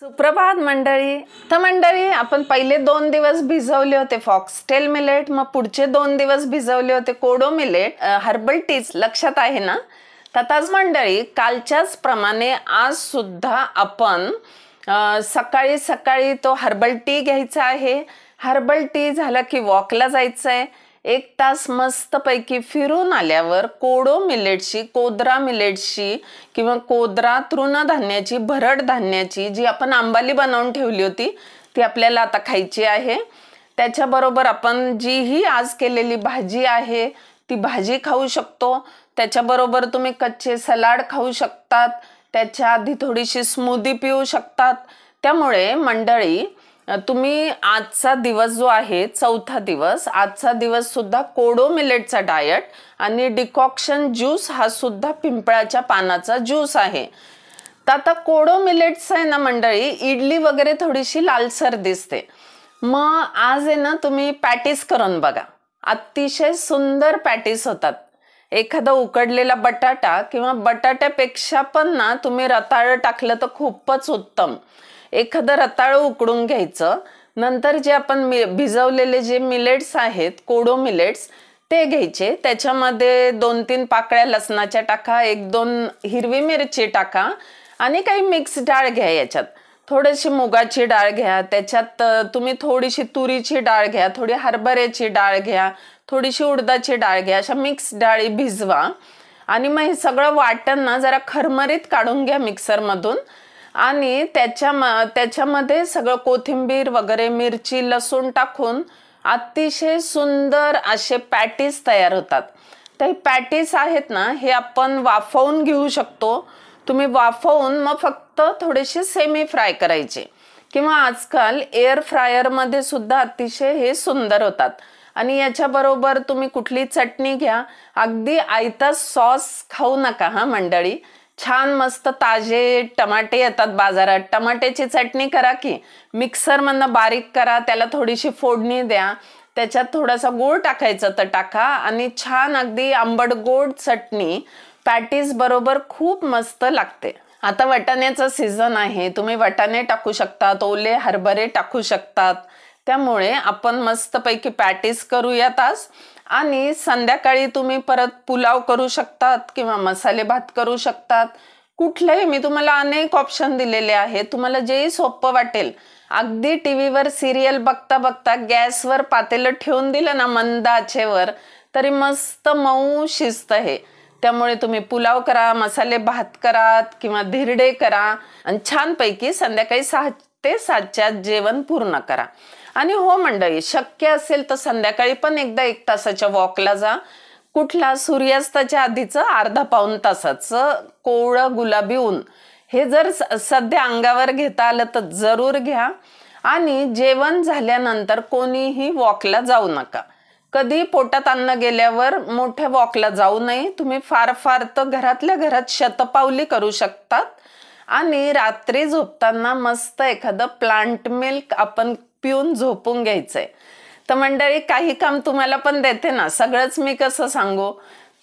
सुप्रभात मंडळी तर मंडळी आपण पहिले दोन दिवस भिजवले होते फॉक्सटेल मिलेट मग पुढचे दोन दिवस भिजवले होते कोडो मिलेट हर्बल टीच लक्षात आहे ना तथाच मंडळी कालच्याच प्रमाणे आज सुद्धा आपण सकाळी सकाळी तो हर्बल टी घ्यायचा आहे हर्बल टी झाला की वॉकला जायचं आहे एक तास मस्तपैकी फिरून आल्यावर कोडो मिलेटची कोद्रा मिलेटची किंवा कोदरा तृणधान्याची भरड धान्याची जी आपण आंबाली बनवून ठेवली होती ती आपल्याला आता खायची आहे त्याच्याबरोबर आपण जी ही आज केलेली भाजी आहे ती भाजी खाऊ शकतो त्याच्याबरोबर तुम्ही कच्चे सलाड खाऊ शकतात त्याच्या आधी थोडीशी स्मूदी पिऊ शकतात त्यामुळे मंडळी तुम्ही आजचा दिवस जो आहे चौथा दिवस आजचा दिवस सुद्धा कोडो मिलेटचा डायट आणि डिकॉक्शन ज्यूस हा सुद्धा पिंपळाच्या पानाचा ज्यूस आहे तर आता कोडो मिलेट्स आहे ना मंडळी इडली वगैरे थोडीशी लालसर दिसते मग आज आहे ना तुम्ही पॅटीस करून बघा अतिशय सुंदर पॅटीस होतात एखादा उकडलेला बटाटा किंवा बटाट्यापेक्षा पण ना तुम्ही रताळं टाकलं तर खूपच उत्तम एखादं रताळू उकडून घ्यायचं नंतर जे आपण भिजवलेले जे मिलेट्स आहेत कोडो मिलेट्स ते घ्यायचे त्याच्यामध्ये दोन तीन पाकळ्या लसणाच्या टाका एक दोन हिरवी मिरची टाका आणि काही मिक्स डाळ घ्या याच्यात थोडीशी मुगाची डाळ घ्या त्याच्यात तुम्ही थोडीशी तुरीची डाळ घ्या थोडी हरभऱ्याची डाळ घ्या थोडीशी उडदाची डाळ घ्या अशा मिक्स डाळी भिजवा आणि मग हे सगळं वाटण ना जरा खरमरीत काढून घ्या मिक्सरमधून आणि त्याच्या त्याच्यामध्ये सगळं कोथिंबीर वगैरे मिरची लसूण टाकून अतिशय सुंदर असे पॅटीस तयार होतात तर पॅटीस आहेत ना हे आपण वाफवून घेऊ शकतो तुम्ही वाफवून मग फक्त थोडेसे सेमी फ्राय करायचे किंवा आजकाल एअर फ्रायरमध्ये सुद्धा अतिशय हे सुंदर होतात आणि याच्याबरोबर तुम्ही कुठली चटणी घ्या अगदी आयता सॉस खाऊ नका हा मंडळी छान मस्त ताजे टमाटे येतात बाजारात टमाट्याची चटणी करा की मिक्सरमधनं बारीक करा त्याला थोडीशी फोडणी द्या त्याच्यात थोडासा गोड टाकायचा तर टाका आणि छान अगदी आंबट गोड चटणी पॅटीज बरोबर खूप मस्त लागते आता वाटाण्याचं सीझन आहे तुम्ही वाटाणे टाकू शकतात ओले हरभरे टाकू शकतात त्यामुळे आपण मस्तपैकी पॅटीस करूयात आज आणि संध्याकाळी तुम्ही परत पुलाव करू शकतात किंवा मसाले भात करू शकतात कुठलंही मी तुम्हाला अनेक ऑप्शन दिलेले आहेत तुम्हाला जेही सोपं वाटेल अगदी टी व्हीवर सिरियल बघता बघता गॅसवर पातेलं ठेवून दिलं ना मंद आचेवर तरी मस्त मऊ शिस्त आहे त्यामुळे तुम्ही पुलाव करा मसाले भात करा किंवा धिरडे करा आणि छानपैकी संध्याकाळी सहा ते सातच्या जेवण पूर्ण करा आणि हो मंडळी शक्य असेल तर संध्याकाळी पण एकदा एक तासाच्या वॉकला जा कुठला सूर्यास्ताच्या आधीचं अर्धा पाऊन तासाचं कोवळं गुलाबी ऊन हे जर सध्या अंगावर घेता आलं तर जरूर घ्या आणि जेवण झाल्यानंतर कोणीही वॉकला जाऊ नका कधी पोटात अन्न गेल्यावर मोठ्या वॉकला जाऊ नये तुम्ही फार फार तर घरातल्या घरात शतपावली करू शकतात आणि रात्री झोपताना मस्त एखादं प्लांट मिल्क आपण पिऊन झोपून घ्यायचंय तर मंडळी काही काम तुम्हाला पण देते ना सगळंच मी कसं सांगू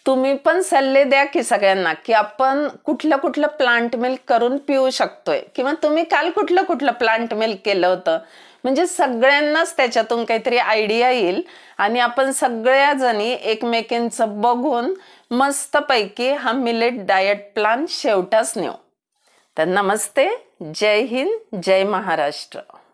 तुम्ही पण सल्ले द्या की सगळ्यांना की आपण कुठलं कुठलं प्लांट मिल्क करून पिऊ शकतोय किंवा तुम्ही काल कुठलं कुठलं प्लांट मिल्क केलं होतं म्हणजे सगळ्यांनाच त्याच्यातून काहीतरी आयडिया येईल आणि आपण सगळ्याजणी एकमेकींचं बघून मस्तपैकी हा मिलेट डायट प्लान शेवटाच नेऊ तर नमस्ते जय हिंद जय महाराष्ट्र